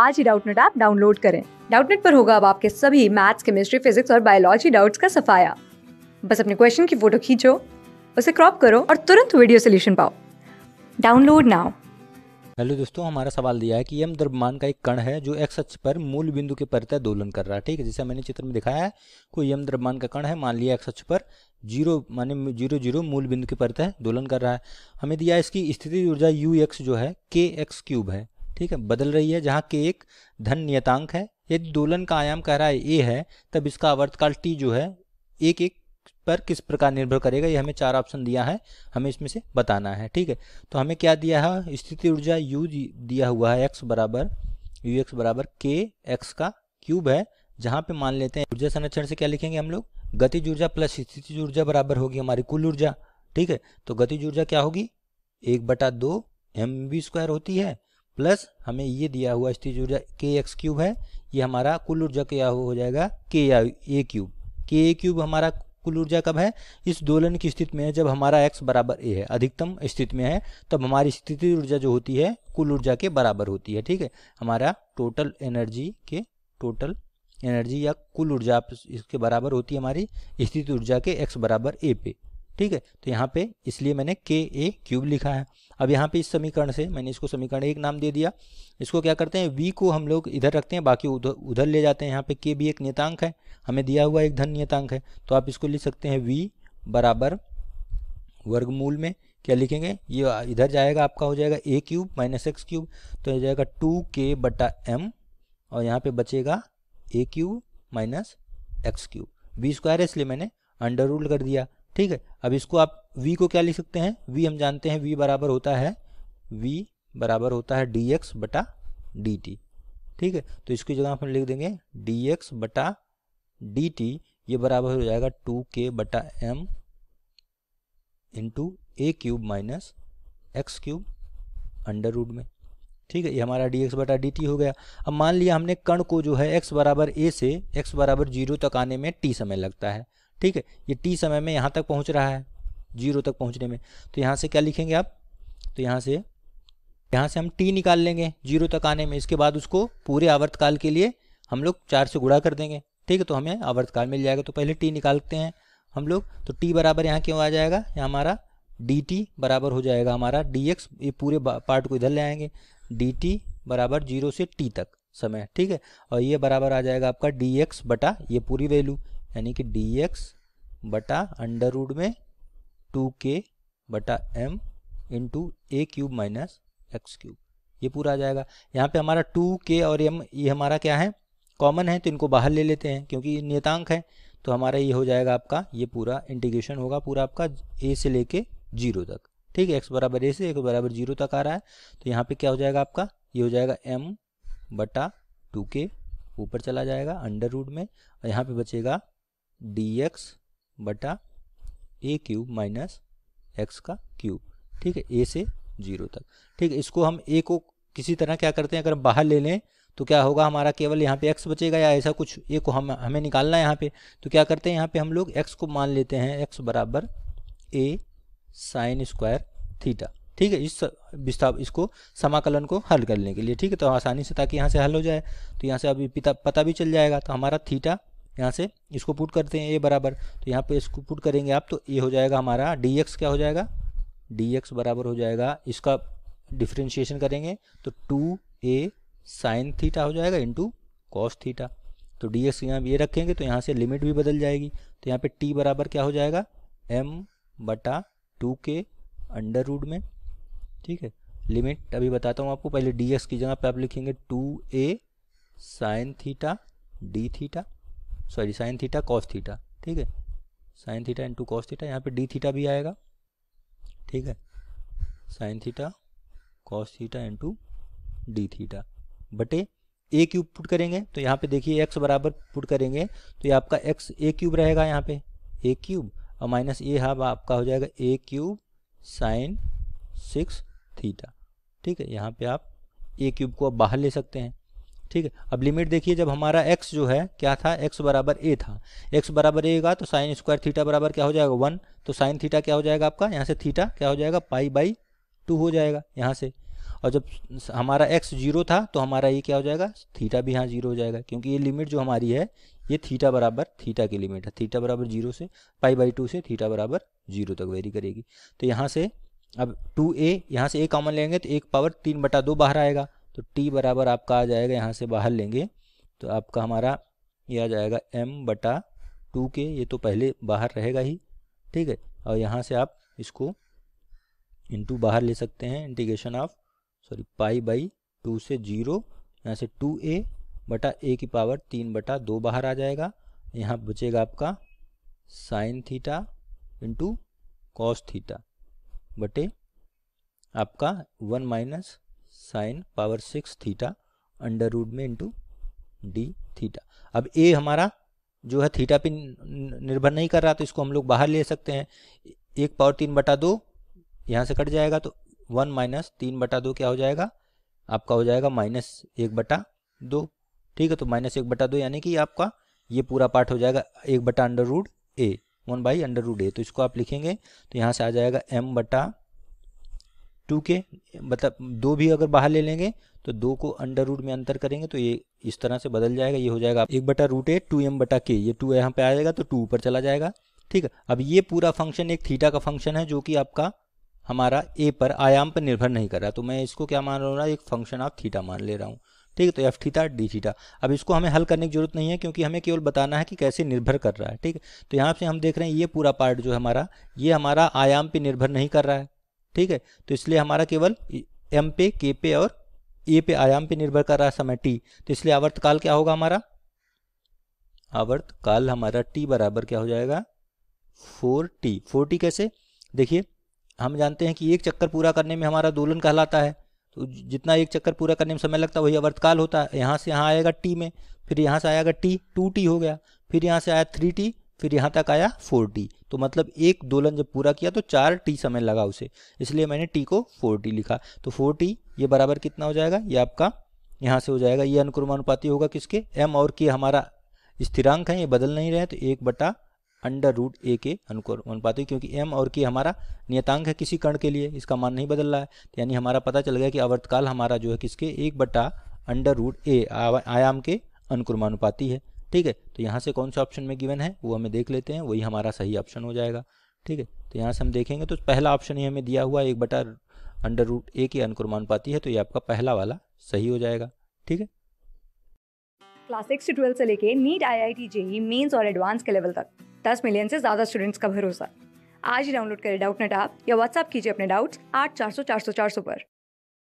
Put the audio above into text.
आज ही Doubtnut app download करें डाउटनेट पर होगा अब आपके सभी मैथ्स केमिस्ट्री फिजिक्स और बायोलॉजी डाउट्स का सफाया बस अपने क्वेश्चन की फोटो खींचो उसे क्रॉप करो और तुरंत वीडियो सोल्यूशन पाओ डाउनलोड नाउ हेलो दोस्तों हमारा सवाल दिया है कि यम द्रव्यमान का एक कण है जो एक्स अक्ष पर मूल बिंदु के परितय दोलन कर रहा है ठीक है जैसे मैंने चित्र में दिखाया है कोई यम द्रव्यमान का कण है मान लिया एक्स अक्ष पर जीरो माने जीरो जीरो मूल बिंदु के परितय दोलन कर रहा है हमें दिया है इसकी स्थिति ऊर्जा यू एक्स जो है के एक्स क्यूब है ठीक है बदल रही है जहाँ के एक धन नियतांक है यदि दोलन का आयाम कह रहा है ए है तब इसका आवर्तकाल टी जो है एक एक पर किस प्रकार निर्भर करेगा ये हमें चार ऑप्शन दिया है हमें इसमें से बताना है ठीक है तो हमें क्या दिया है स्थिति ऊर्जा यू दिया हुआ है एक्स बराबर यू एक्स बराबर के एक्स का क्यूब है जहाँ पे मान लेते हैं ऊर्जा संरक्षण से क्या लिखेंगे हम लोग गतिज ऊर्जा प्लस स्थिति ऊर्जा बराबर होगी हमारी कुल ऊर्जा ठीक है तो गतिज ऊर्जा क्या होगी एक बटा दो एम बी स्क्वायर होती है प्लस हमें ये दिया हुआ स्थिर ऊर्जा के एक्स क्यूब है ये हमारा कुल ऊर्जा क्या हो जाएगा के या ए क्यूब के ए क्यूब हमारा कुल ऊर्जा कब है इस दोलन की स्थिति में है जब हमारा एक्स बराबर ए है अधिकतम स्थिति में है तब हमारी स्थिति ऊर्जा जो होती है कुल ऊर्जा के बराबर होती है ठीक है हमारा टोटल एनर्जी के टोटल एनर्जी या कुल ऊर्जा इसके बराबर होती है हमारी स्थिति ऊर्जा के एक्स बराबर ए पे ठीक है तो यहाँ पे इसलिए मैंने के ए क्यूब लिखा है अब यहाँ पे इस समीकरण से मैंने इसको समीकरण एक नाम दे दिया इसको क्या करते हैं वी को हम लोग इधर रखते हैं बाकी उधर उधर ले जाते हैं यहाँ पे के भी एक नियतांक है हमें दिया हुआ एक धन नियतांक है तो आप इसको लिख सकते हैं वी बराबर वर्गमूल में क्या लिखेंगे ये इधर जाएगा आपका हो जाएगा a cube minus x cube तो हो जाएगा टू के बटा एम और यहाँ पे बचेगा a cube minus x cube v square है इसलिए मैंने अंडर रूल कर दिया ठीक है अब इसको आप v को क्या लिख सकते हैं v हम जानते हैं v बराबर होता है v बराबर होता है डी एक्स बटा डी टी ठीक है तो इसकी जगह हम लिख देंगे dx एक्स बटा डी टी ये बराबर हो जाएगा टू के बटा m into a cube minus x cube under root में ठीक है ये हमारा dx एक्स बटा डी टी हो गया अब मान लिया हमने कण को जो है एक्स बराबर ए से एक्स बराबर जीरो तक आने में टी समय लगता है ठीक है ये टी समय में यहाँ तक पहुँच रहा है जीरो तक पहुँचने में तो यहाँ से क्या लिखेंगे आप तो यहाँ से यहाँ से हम टी निकाल लेंगे जीरो तक आने में इसके बाद उसको पूरे आवर्तकाल के लिए हम लोग चार से गुड़ा कर देंगे ठीक है तो हमें आवर्तकाल मिल जाएगा तो पहले टी निकालते हैं हम लोग तो टी बराबर यहाँ क्यों आ जाएगा यहाँ हमारा डी टी बराबर हो जाएगा हमारा डी एक्स ये पूरे पार्ट को इधर ले आएंगे डी टी बराबर जीरो से टी तक समय ठीक है और ये बराबर आ जाएगा आपका डी एक्स बटा ये पूरी वैल्यू यानी कि डी एक्स बटा अंडर रूड में टू के बटा m into a cube minus x cube ये पूरा आ जाएगा यहाँ पे हमारा टू के और एम ये हमारा क्या है कॉमन है तो इनको बाहर ले लेते हैं क्योंकि ये नियतांक है तो हमारा ये हो जाएगा आपका ये पूरा इंटीग्रेशन होगा पूरा आपका ए से लेके जीरो तक ठीक है एक्स बराबर ए से एक बराबर जीरो तक आ रहा है तो यहाँ पे क्या हो जाएगा आपका ये हो जाएगा एम बटा टू के ऊपर चला जाएगा अंडर रूट में और यहाँ पे बचेगा डी एक्स बटा ए क्यूब माइनस एक्स का क्यूब ठीक है ए से जीरो तक ठीक है इसको हम ए को किसी तरह क्या करते हैं अगर बाहर ले लें तो क्या होगा हमारा केवल यहाँ पे एक्स बचेगा या ऐसा कुछ ए को हम हमें निकालना है यहाँ पे तो क्या करते हैं यहाँ पे हम लोग एक्स को मान लेते हैं एक्स बराबर ए साइन स्क्वायर थीटा ठीक है इस विस्तार इसको समाकलन को हल करने के लिए ठीक है तो आसानी से ताकि यहाँ से हल हो जाए तो यहाँ से अभी पिता पता भी चल जाएगा तो हमारा थीटा यहाँ से इसको पुट करते हैं ए बराबर तो यहाँ पे इसको पुट करेंगे आप तो ये हो जाएगा हमारा डी क्या हो जाएगा डी बराबर हो जाएगा इसका डिफ्रेंशिएशन करेंगे तो टू ए साइन थीटा हो जाएगा इंटू कॉस थीटा तो डी एक्स यहाँ ये रखेंगे तो यहाँ से लिमिट भी बदल जाएगी तो यहाँ पे टी बराबर क्या हो जाएगा एम बटा टू के अंडर रूड में ठीक है लिमिट अभी बताता हूँ आपको पहले डी एक्स की जगह पे आप लिखेंगे two a sine theta d theta sorry sine theta cos theta ठीक है sine theta into cos theta यहाँ पे डी थीटा भी आएगा ठीक है sine theta cos theta into d theta बटे ए क्यूब पुट करेंगे तो यहाँ पे देखिए एक्स बराबर पुट करेंगे तो ये आपका एक्स ए क्यूब रहेगा यहाँ पे ए क्यूब और माइनस ए हाफ आपका हो जाएगा a cube sine six theta ठीक है यहाँ पे आप ए क्यूब को आप बाहर ले सकते हैं ठीक है अब लिमिट देखिए जब हमारा x जो है क्या था x बराबर ए था x बराबर ए का तो साइन स्क्वायर थीटा बराबर क्या हो जाएगा वन तो साइन थीटा क्या हो जाएगा आपका यहाँ से थीटा क्या हो जाएगा पाई बाई टू हो जाएगा यहाँ से और जब हमारा x जीरो था तो हमारा ये क्या हो जाएगा थीटा भी यहाँ जीरो हो जाएगा क्योंकि ये लिमिट जो हमारी है ये थीटा बराबर थीटा की लिमिट है थीटा बराबर जीरो से पाई बाई टू से थीटा बराबर जीरो तक वेरी करेगी तो यहाँ से अब टू ए यहाँ से ए कॉमन लेंगे तो एक पावर तीन बटा दो बाहर आएगा तो टी बराबर आपका आ जाएगा यहाँ से बाहर लेंगे तो आपका हमारा ये आ जाएगा एम बटा टू के ये तो पहले बाहर रहेगा ही ठीक है और यहाँ से आप इसको इंटू बाहर ले सकते हैं integration of sorry pi by two से जीरो यहाँ से टू ए बटा ए की पावर तीन बटा दो बाहर आ जाएगा यहाँ बचेगा आपका sine theta into cos theta बटे आपका one minus sine power six theta under root में इंटू डी थीटा अब ए हमारा जो है थीटा पे निर्भर नहीं कर रहा तो इसको हम लोग बाहर ले सकते हैं एक पावर तीन बटा दो यहाँ से कट जाएगा तो वन माइनस तीन बटा दो क्या हो जाएगा आपका हो जाएगा माइनस एक बटा दो ठीक है तो माइनस एक बटा दो यानी कि आपका ये पूरा पार्ट हो जाएगा एक बटा under root a one by under root a तो इसको आप लिखेंगे तो यहाँ से आ जाएगा एम बटा टू के मतलब दो भी अगर बाहर ले लेंगे तो दो को अंडर रूट में अंतर करेंगे तो ये इस तरह से बदल जाएगा ये हो जाएगा एक बटा रूट ए टू एम बटा के ये टू यहाँ पे आ जाएगा तो टू ऊपर चला जाएगा ठीक है अब ये पूरा फंक्शन एक थीटा का फंक्शन है जो कि आपका हमारा ए पर आयाम पर निर्भर नहीं कर रहा तो मैं इसको क्या मान रहा एक फंक्शन ऑफ थीटा मान ले रहा हूँ ठीक है तो एफ थीटा डी थीटा अब इसको हमें हल करने की जरूरत नहीं है क्योंकि हमें केवल बताना है कि कैसे निर्भर कर रहा है ठीक है तो यहाँ से हम देख रहे हैं ये पूरा पार्ट जो हमारा ये हमारा आयाम पर निर्भर नहीं कर रहा है ठीक है तो इसलिए हमारा केवल एम पे के पे और ए पे आयाम पे निर्भर कर रहा है समय टी तो इसलिए आवर्तकाल क्या होगा हमारा आवर्तकाल हमारा टी बराबर क्या हो जाएगा फोर टी फोर टी कैसे देखिए हम जानते हैं कि एक चक्कर पूरा करने में हमारा दोलन कहलाता है तो जितना एक चक्कर पूरा करने में समय लगता है वही अवर्तकाल होता है यहाँ से यहाँ आएगा टी में फिर यहाँ से आएगा टी टू टी हो गया फिर यहाँ से आया थ्री टी फिर यहाँ तक आया फोर टी तो मतलब एक दोलन जब पूरा किया तो चार टी समय लगा उसे इसलिए मैंने टी को फोर टी लिखा तो फोर टी ये बराबर कितना हो जाएगा ये आपका यहाँ से हो जाएगा ये अनुक्रमानुपाती होगा किसके एम और के हमारा स्थिरांक है ये बदल नहीं रहे तो एक बटा अंडर रूट ए के अनुपाती क्योंकि एम और के हमारा नियतांक है किसी कण के लिए इसका मान नहीं बदल रहा है तो यानी हमारा पता चल गया कि अवर्तकाल हमारा जो है किसके एक बटा अंडर रूट ए आयाम के अनुक्रमानुपाती है ठीक है तो यहाँ से कौन से ऑप्शन में गिवन है वो हमें देख लेते हैं वही हमारा सही ऑप्शन हो जाएगा ठीक है तो यहाँ से हम देखेंगे तो पहला ऑप्शन ही हमें दिया हुआ एक बटा अंडर रूट ए की पाती है तो ये आपका पहला वाला सही हो जाएगा ठीक है क्लास सिक्स से ट्वेल्थ से लेके NEET I I T JEE mains और एडवांस के लेवल तक दस मिलियन से ज़्यादा स्टूडेंट्स का भरोसा आज ही डाउनलोड करें डाउट नेट आप या व्हाट्सअप कीजिए अपने डाउट्स आठ चार सौ चार सौ चार सौ पर